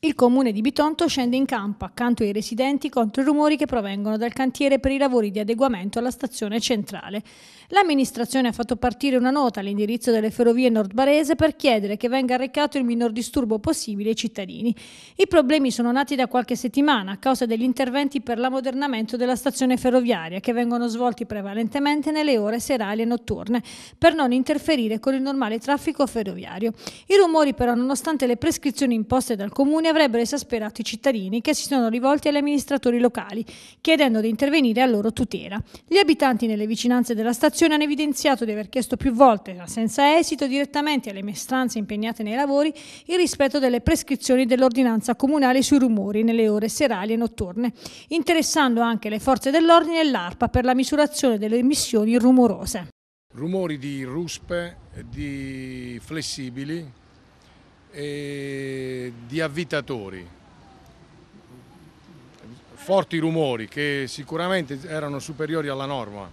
Il comune di Bitonto scende in campo accanto ai residenti contro i rumori che provengono dal cantiere per i lavori di adeguamento alla stazione centrale. L'amministrazione ha fatto partire una nota all'indirizzo delle ferrovie nordbarese per chiedere che venga arrecato il minor disturbo possibile ai cittadini. I problemi sono nati da qualche settimana a causa degli interventi per l'ammodernamento della stazione ferroviaria che vengono svolti prevalentemente nelle ore serali e notturne per non interferire con il normale traffico ferroviario. I rumori però nonostante le prescrizioni imposte dal comune ne avrebbero esasperato i cittadini che si sono rivolti agli amministratori locali, chiedendo di intervenire a loro tutela. Gli abitanti nelle vicinanze della stazione hanno evidenziato di aver chiesto più volte, ma senza esito, direttamente alle mestranze impegnate nei lavori il rispetto delle prescrizioni dell'ordinanza comunale sui rumori nelle ore serali e notturne, interessando anche le forze dell'ordine e l'ARPA per la misurazione delle emissioni rumorose. Rumori di ruspe, di flessibili, e di avvitatori, forti rumori che sicuramente erano superiori alla norma,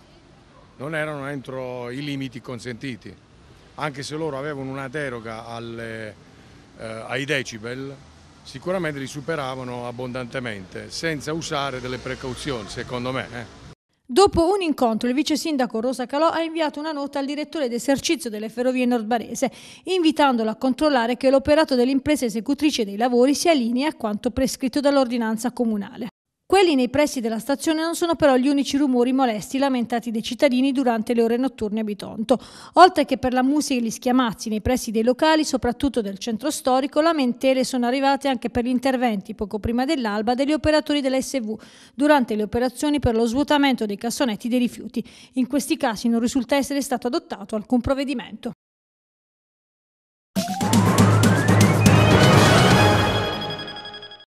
non erano entro i limiti consentiti, anche se loro avevano una deroga alle, eh, ai decibel, sicuramente li superavano abbondantemente, senza usare delle precauzioni, secondo me. Eh. Dopo un incontro, il vice sindaco Rosa Calò ha inviato una nota al direttore d'esercizio delle ferrovie nordbarese, invitandolo a controllare che l'operato dell'impresa esecutrice dei lavori sia linea a quanto prescritto dall'ordinanza comunale. Quelli nei pressi della stazione non sono però gli unici rumori molesti lamentati dai cittadini durante le ore notturne a Bitonto. Oltre che per la musica e gli schiamazzi nei pressi dei locali, soprattutto del centro storico, lamentele sono arrivate anche per gli interventi, poco prima dell'alba, degli operatori dell'SV durante le operazioni per lo svuotamento dei cassonetti dei rifiuti. In questi casi non risulta essere stato adottato alcun provvedimento.